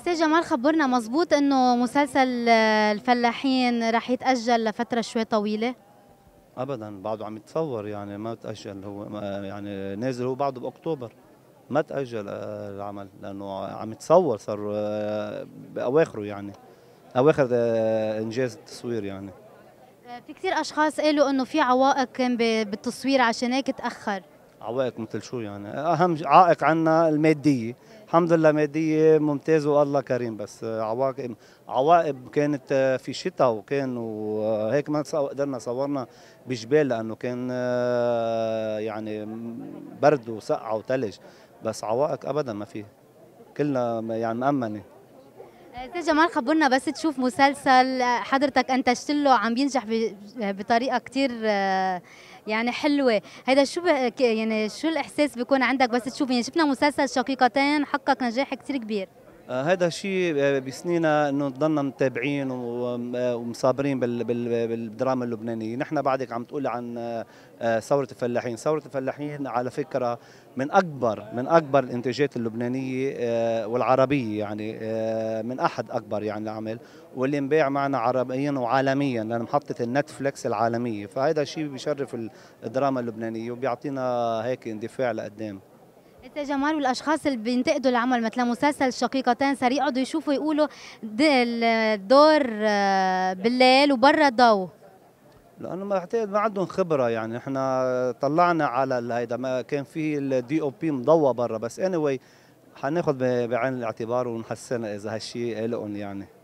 استاذ جمال خبرنا مزبوط انه مسلسل آه، الفلاحين رح يتاجل لفتره شوي طويله ابدا بعده عم يتصور يعني ما تاجل هو يعني نازل هو بعده باكتوبر ما تاجل آه، العمل لانه عم يتصور صار آه، باواخره يعني اواخر انجاز التصوير يعني في كثير اشخاص قالوا انه في عوائق بالتصوير عشان هيك تاخر عوائق مثل شو يعني اهم عائق عندنا الماديه الحمد لله ماديه ممتازه والله كريم بس عواقب عوائق كانت آه، في شتاء وكان وهيك آه، ما قدرنا صورنا بجبال لانه كان آه، يعني برد وسقعه وثلج بس عوائق ابدا ما في كلنا يعني مأمنه استاذ آه، جمال خبرنا بس تشوف مسلسل آه، حضرتك انتجت له عم ينجح بطريقه كثير آه، يعني حلوه هيدا شو يعني شو الاحساس بيكون عندك بس تشوف يعني شفنا مسلسل شقيقتين حقق نجاح كثير كبير آه، هذا الشيء آه، بيسنينا انه نضلنا متابعين ومصابرين بالدراما اللبنانيه، نحن بعدك عم تقول عن آه، ثوره الفلاحين، ثوره الفلاحين على فكره من اكبر من اكبر الانتاجات اللبنانيه والعربيه يعني من احد اكبر يعني العمل واللي انباع معنا عربيا وعالميا لان محطه النتفليكس العالميه، فهذا الشيء بيشرف الدراما اللبنانيه وبيعطينا هيك اندفاع لقدام. انت جمال والاشخاص اللي بينتقدوا العمل مثل مسلسل شقيقتين صار يقعدوا يشوفوا يقولوا الدور آه، بالليل وبرا الضوء لانه ما اعتقد ما عندهم خبره يعني احنا طلعنا على هيدا ما كان في الدي او بي مضوى برا بس اني anyway حناخذ بعين الاعتبار ونحسن اذا هالشيء لهم يعني